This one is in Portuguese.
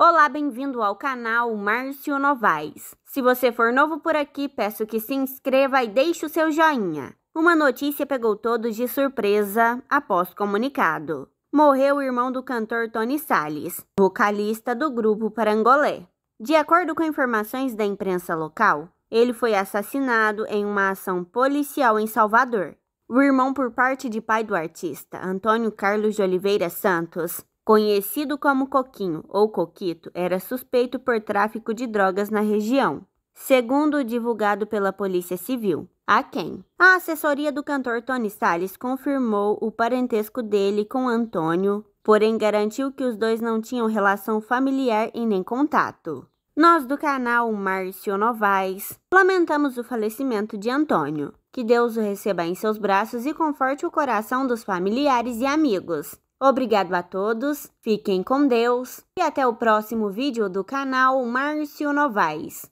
Olá, bem-vindo ao canal Márcio Novaes. Se você for novo por aqui, peço que se inscreva e deixe o seu joinha. Uma notícia pegou todos de surpresa após comunicado. Morreu o irmão do cantor Tony Salles, vocalista do grupo Parangolé. De acordo com informações da imprensa local, ele foi assassinado em uma ação policial em Salvador. O irmão por parte de pai do artista, Antônio Carlos de Oliveira Santos, Conhecido como Coquinho ou Coquito, era suspeito por tráfico de drogas na região, segundo o divulgado pela Polícia Civil. A quem? A assessoria do cantor Tony Salles confirmou o parentesco dele com Antônio, porém garantiu que os dois não tinham relação familiar e nem contato. Nós do canal Márcio Novaes lamentamos o falecimento de Antônio. Que Deus o receba em seus braços e conforte o coração dos familiares e amigos. Obrigado a todos, fiquem com Deus e até o próximo vídeo do canal Márcio Novaes.